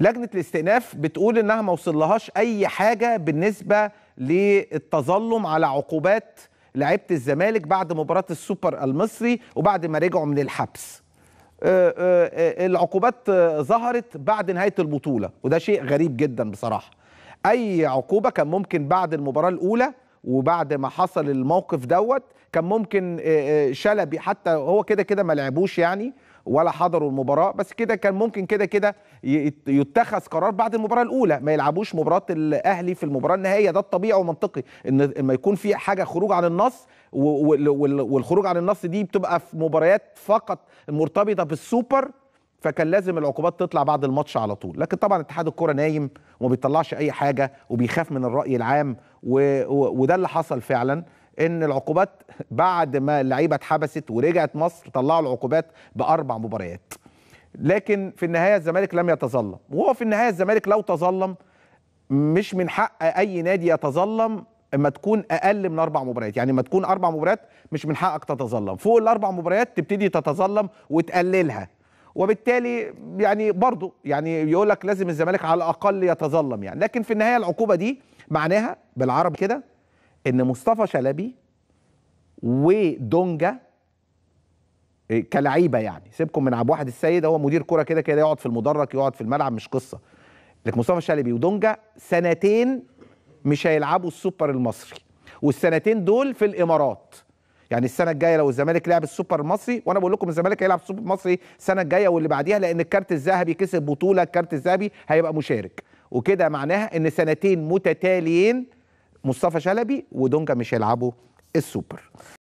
لجنه الاستئناف بتقول انها ما وصلهاش اي حاجه بالنسبه للتظلم على عقوبات لعيبه الزمالك بعد مباراه السوبر المصري وبعد ما رجعوا من الحبس أه، أه، أه، العقوبات ظهرت بعد نهايه البطوله وده شيء غريب جدا بصراحه اي عقوبه كان ممكن بعد المباراه الاولى وبعد ما حصل الموقف دوت كان ممكن شلبي حتى هو كده كده ما لعبوش يعني ولا حضروا المباراه بس كده كان ممكن كده كده يتخذ قرار بعد المباراه الاولى ما يلعبوش مباراه الاهلي في المباراه النهائيه ده الطبيعي ومنطقي ان ما يكون في حاجه خروج عن النص والخروج عن النص دي بتبقى في مباريات فقط مرتبطه بالسوبر فكان لازم العقوبات تطلع بعد الماتش على طول لكن طبعا اتحاد الكره نايم وما بيطلعش اي حاجه وبيخاف من الراي العام وده اللي حصل فعلا ان العقوبات بعد ما اللعيبه اتحبست ورجعت مصر طلعوا العقوبات باربع مباريات لكن في النهايه الزمالك لم يتظلم وهو في النهايه الزمالك لو تظلم مش من حق اي نادي يتظلم اما تكون اقل من اربع مباريات يعني ما تكون اربع مباريات مش من حقك تتظلم فوق الاربع مباريات تبتدي تتظلم وتقللها وبالتالي يعني برضه يعني يقول لك لازم الزمالك على الاقل يتظلم يعني لكن في النهايه العقوبه دي معناها بالعربي كده ان مصطفى شلبي ودونجا إيه، كلعيبه يعني سيبكم من عبد الواحد السيد هو مدير كره كده كده يقعد في المدرج يقعد في الملعب مش قصه لكن مصطفى شلبي ودونجا سنتين مش هيلعبوا السوبر المصري والسنتين دول في الامارات يعني السنه الجايه لو الزمالك لعب السوبر المصري وانا بقول لكم الزمالك هيلعب السوبر المصري السنه الجايه واللي بعديها لان الكارت الذهبي كسب بطوله الكارت الذهبي هيبقى مشارك وكده معناها ان سنتين متتاليين مصطفى شلبي ودونجا مش هيلعبوا السوبر